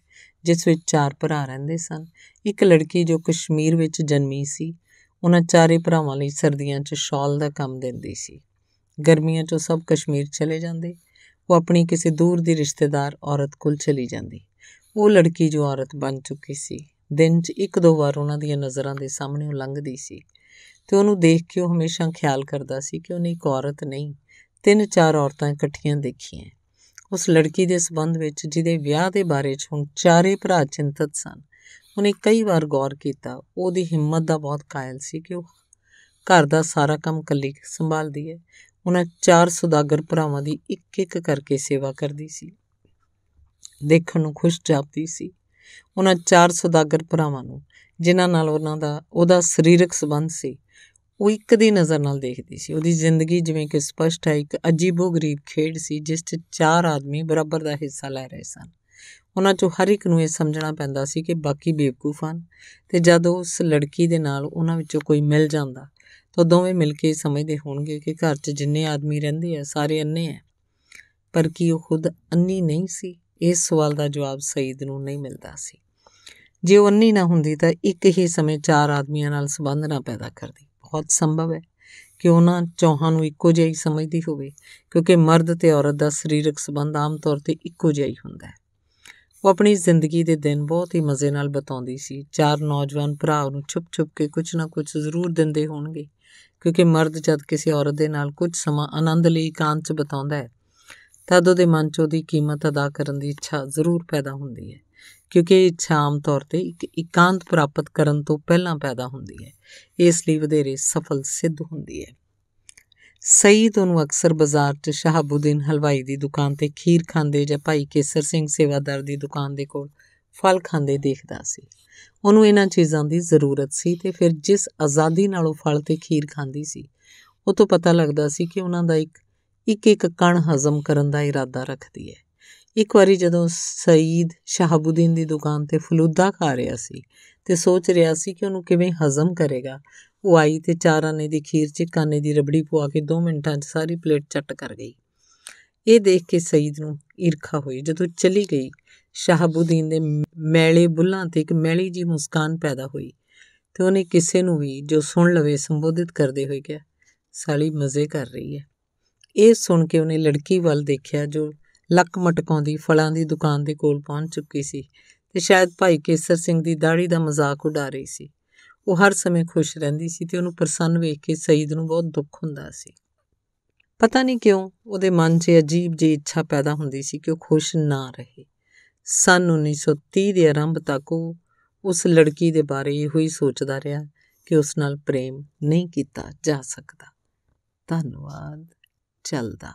ਜਿਸ ਵਿੱਚ ਚਾਰ ਭਰਾ ਰਹਿੰਦੇ ਸਨ ਇੱਕ ਲੜਕੀ ਜੋ ਕਸ਼ਮੀਰ ਵਿੱਚ ਜਨਮੀ ਸੀ ਉਹਨਾਂ ਚਾਰੇ ਭਰਾਵਾਂ ਲਈ ਸਰਦੀਆਂ 'ਚ ਸ਼ਾਲ ਦਾ ਕੰਮ ਦਿੰਦੀ ਸੀ ਗਰਮੀਆਂ 'ਚ ਸਭ ਕਸ਼ਮੀਰ ਚਲੇ ਜਾਂਦੇ ਉਹ ਆਪਣੀ ਕਿਸੇ ਦੂਰ ਦੀ ਰਿਸ਼ਤੇਦਾਰ ਔਰਤ ਕੋਲ ਚਲੀ ਜਾਂਦੀ ਉਹ ਲੜਕੀ ਜੋ ਔਰਤ ਬਣ ਚੁੱਕੀ ਸੀ ਦਿਨ 'ਚ ਇੱਕ ਦੋ ਵਾਰ ਉਹਨਾਂ ਦੀਆਂ ਨਜ਼ਰਾਂ ਦੇ ਸਾਹਮਣੇ ਉਹ ਲੰਘਦੀ ਸੀ ਤੇ ਉਹਨੂੰ ਦੇਖ ਕੇ ਉਹ ਹਮੇਸ਼ਾ ਖਿਆਲ ਕਰਦਾ ਸੀ ਕਿ ਉਹਨੇ ਇੱਕ ਔਰਤ ਨਹੀਂ ਤਿੰਨ ਚਾਰ ਔਰਤਾਂ ਇਕੱਠੀਆਂ ਦੇਖੀਆਂ ਉਸ ਲੜਕੀ ਦੇ ਸਬੰਧ ਵਿੱਚ ਜਿਹਦੇ ਵਿਆਹ ਦੇ ਬਾਰੇ 'ਚ ਹੁਣ ਚਾਰੇ ਭਰਾ ਚਿੰਤਤ ਸਨ ਉਹਨੇ ਕਈ ਵਾਰ ਗੌਰ ਕੀਤਾ ਉਹਦੀ ਹਿੰਮਤ ਦਾ ਬਹੁਤ ਕਾਇਲ ਸੀ ਕਿ ਉਹ ਘਰ ਦਾ ਸਾਰਾ ਕੰਮ ਕੱਲੀ ਸੰਭਾਲਦੀ ਹੈ ਉਹਨਾਂ ਚਾਰ ਸੁਦਾਗਰ ਭਰਾਵਾਂ ਦੀ ਇੱਕ ਇੱਕ ਕਰਕੇ ਸੇਵਾ ਕਰਦੀ ਸੀ ਦੇਖਣ ਨੂੰ ਖੁਸ਼ ਜਾਪਦੀ ਸੀ ਉਹਨਾਂ ਚਾਰ ਸੁਦਾਗਰ ਭਰਾਵਾਂ ਨੂੰ ਜਿਨ੍ਹਾਂ ਨਾਲ ਉਹਨਾਂ ਦਾ ਉਹਦਾ ਸਰੀਰਕ ਸਬੰਧ ਸੀ ਉਹ ਇੱਕ ਦੀ ਨਜ਼ਰ ਨਾਲ ਦੇਖਦੀ ਸੀ ਉਹਦੀ ਜ਼ਿੰਦਗੀ ਜਿਵੇਂ ਕਿ ਸਪਸ਼ਟ ਹੈ ਇੱਕ ਅਜੀਬੋ-ਗਰੀਬ ਖੇਡ ਸੀ ਜਿਸ 'ਚ ਚਾਰ ਆਦਮੀ ਬਰਾਬਰ ਦਾ ਹਿੱਸਾ ਲੈ ਰਹੇ ਸਨ ਉਹਨਾਂ 'ਚੋਂ ਹਰ ਇੱਕ ਨੂੰ ਇਹ ਸਮਝਣਾ ਪੈਂਦਾ ਸੀ ਕਿ ਬਾਕੀ ਬੇਵਕੂਫ ਹਨ ਤੇ ਜਦ ਉਸ ਲੜਕੀ ਦੇ ਨਾਲ ਉਹਨਾਂ ਵਿੱਚੋਂ ਕੋਈ ਮਿਲ ਜਾਂਦਾ ਤਾਂ ਦੋਵੇਂ ਮਿਲ ਕੇ ਸਮਝਦੇ ਹੋਣਗੇ ਕਿ ਘਰ 'ਚ ਜਿੰਨੇ ਆਦਮੀ ਰਹਿੰਦੇ ਆ ਸਾਰੇ ਅੰਨੇ ਆ ਪਰ ਕੀ ਉਹ ਖੁਦ ਅੰਨੀ ਨਹੀਂ ਸੀ ਇਸ ਸਵਾਲ ਦਾ ਜਵਾਬ ਸਈਦ ਨੂੰ ਨਹੀਂ ਮਿਲਦਾ ਸੀ ਜੇ ਉਹ ਅੰਨੀ ਨਾ ਹੁੰਦੀ ਤਾਂ ਇੱਕ ਹੀ ਸਮੇਂ ਚਾਰ ਆਦਮੀਆਂ ਨਾਲ ਸੰਬੰਧ ਨਾ ਪੈਦਾ ਕਰਦੀ ਬਹੁਤ ਸੰਭਵ ਹੈ ਕਿ ਉਹਨਾਂ ਚੌਹਾਂ ਨੂੰ ਇੱਕੋ ਜਿਹੀ ਸਮਝਦੀ ਹੋਵੇ ਕਿਉਂਕਿ ਮਰਦ ਤੇ ਔਰਤ ਦਾ ਸਰੀਰਕ ਸੰਬੰਧ ਆਮ ਤੌਰ ਤੇ ਇੱਕੋ ਜਿਹਾ ਹੀ ਹੁੰਦਾ ਹੈ ਉਹ ਆਪਣੀ ਜ਼ਿੰਦਗੀ ਦੇ ਦਿਨ ਬਹੁਤ ਹੀ ਮਜ਼ੇ ਨਾਲ ਬਤਾਉਂਦੀ ਸੀ ਚਾਰ ਨੌਜਵਾਨ ਭਰਾ ਨੂੰ ਛੁਪ-ਛੁਪ ਕੇ ਕੁਝ ਨਾ ਕੁਝ ਜ਼ਰੂਰ ਦਿੰਦੇ ਹੋਣਗੇ ਕਿਉਂਕਿ ਮਰਦ ਜਦ ਕਿਸੇ ਔਰਤ ਦੇ ਨਾਲ ਕੁਝ ਸਮਾਂ ਆਨੰਦ ਲਈ ਇਕਾਂਤ 'ਚ ਬਤਾਉਂਦਾ ਹੈ ਤਦ ਉਹਦੇ ਮਨ 'ਚ ਉਹਦੀ ਕੀਮਤ ਅਦਾ ਕਰਨ ਦੀ ਇੱਛਾ ਜ਼ਰੂਰ ਪੈਦਾ ਹੁੰਦੀ ਹੈ ਕਿਉਂਕਿ ਇਹ ਇੱਛਾ ਆਮ ਤੌਰ ਤੇ ਇੱਕ ਇਕਾਂਤ ਪ੍ਰਾਪਤ ਕਰਨ ਤੋਂ ਪਹਿਲਾਂ ਪੈਦਾ ਹੁੰਦੀ ਹੈ ਇਸ ਲਈ ਵਧੇਰੇ ਸਫਲ ਸਿੱਧ ਹੁੰਦੀ ਹੈ ਸਈਦ ਨੂੰ ਅਕਸਰ ਬਾਜ਼ਾਰ 'ਚ ਸ਼ਹਾਬੁਦੀਨ ਹਲਵਾਈ ਦੀ ਦੁਕਾਨ ਤੇ ਖੀਰ ਖਾਂਦੇ ਜਾਂ ਭਾਈ ਕੇਸਰ ਸਿੰਘ ਸੇਵਾਦਾਰ ਦੀ ਦੁਕਾਨ ਦੇ ਕੋਲ ਫਲ ਖਾਂਦੇ ਦੇਖਦਾ ਸੀ ਉਹਨੂੰ ਇਹਨਾਂ ਚੀਜ਼ਾਂ ਦੀ ਜ਼ਰੂਰਤ ਸੀ ਤੇ ਫਿਰ ਜਿਸ ਆਜ਼ਾਦੀ ਨਾਲ ਉਹ ਫਲ ਤੇ ਖੀਰ ਖਾਂਦੀ ਸੀ ਉਹ ਤੋਂ ਪਤਾ ਲੱਗਦਾ ਸੀ ਕਿ ਉਹਨਾਂ ਦਾ ਇੱਕ ਇੱਕ ਇੱਕ ਕਣ ਹਜ਼ਮ ਕਰਨ ਦਾ ਇਰਾਦਾ ਰੱਖਦੀ ਹੈ ਇੱਕ ਵਾਰੀ ਜਦੋਂ ਸਈਦ ਸ਼ਹਾਬੁਦੀਨ ਦੀ ਦੁਕਾਨ ਤੇ ਫਲੂਦਾ ਖਾ ਰਿਹਾ ਸੀ ਤੇ ਸੋਚ ਰਿਹਾ ਸੀ ਕਿ ਉਹਨੂੰ ਕਿਵੇਂ ਹਜ਼ਮ ਕਰੇਗਾ ਉਹ ਆਈ ਤੇ ਚਾਰ ਆਨੇ ਦੀ ਖੀਰ 'ਚ ਕਾਨੇ ਦੀ ਰਬੜੀ ਪਵਾ ਕੇ 2 ਮਿੰਟਾਂ 'ਚ ਸਾਰੀ ਪਲੇਟ ਚੱਟ ਕਰ ਗਈ ਇਹ ਦੇਖ ਕੇ ਸਈਦ ਨੂੰ ਈਰਖਾ ਹੋਈ ਜਦੋਂ ਚਲੀ ਗਈ ਸ਼ਾਹਬੁਦੀਨ ਦੇ ਮੈਲੇ ਬੁੱਲਾਂ ਤੇ ਇੱਕ ਮੈਲੀ ਜੀ ਮੁਸਕਾਨ ਪੈਦਾ ਹੋਈ ਤੇ ਉਹਨੇ ਕਿਸੇ ਨੂੰ ਵੀ ਜੋ ਸੁਣ ਲਵੇ ਸੰਬੋਧਿਤ ਕਰਦੇ ਹੋਏ ਕਿਹਾ ਸਾਲੀ ਮਜ਼ੇ ਕਰ ਰਹੀ ਹੈ ਇਹ ਸੁਣ ਕੇ ਉਹਨੇ ਲੜਕੀ ਵੱਲ ਦੇਖਿਆ ਜੋ ਲੱਕ ਮਟਕਾਉਂਦੀ ਫਲਾਂ ਦੀ ਦੁਕਾਨ ਦੇ ਕੋਲ ਪਹੁੰਚ ਚੁੱਕੀ ਸੀ ਤੇ ਸ਼ਾਇਦ ਭਾਈ ਕੇਸਰ ਸਿੰਘ ਦੀ ਦਾੜੀ ਦਾ ਮਜ਼ਾਕ ਉਡਾ ਰਹੀ ਸੀ ਉਹ ਹਰ ਸਮੇਂ ਖੁਸ਼ ਰਹਿੰਦੀ ਸੀ ਤੇ ਉਹਨੂੰ ਪ੍ਰਸੰਨ ਵੇਖ ਕੇ ਸਈਦ ਨੂੰ ਬਹੁਤ ਦੁੱਖ ਹੁੰਦਾ ਸੀ ਪਤਾ ਨਹੀਂ ਕਿਉਂ ਉਹਦੇ ਮਨ 'ਚ ਅਜੀਬ ਜੀ ਇੱਛਾ ਪੈਦਾ ਹੁੰਦੀ ਸੀ ਕਿ ਉਹ ਖੁਸ਼ ਨਾ ਰਹੇ ਸਨ 1930 ਦੇ ਆਰੰਭ ਤੱਕ ਉਹ ਉਸ ਲੜਕੀ ਦੇ ਬਾਰੇ ਇਹੋ ਹੀ ਸੋਚਦਾ ਰਿਹਾ ਕਿ ਉਸ ਨਾਲ ਪ੍ਰੇਮ ਨਹੀਂ ਕੀਤਾ ਜਾ ਸਕਦਾ ਧੰਨਵਾਦ ਚੱਲਦਾ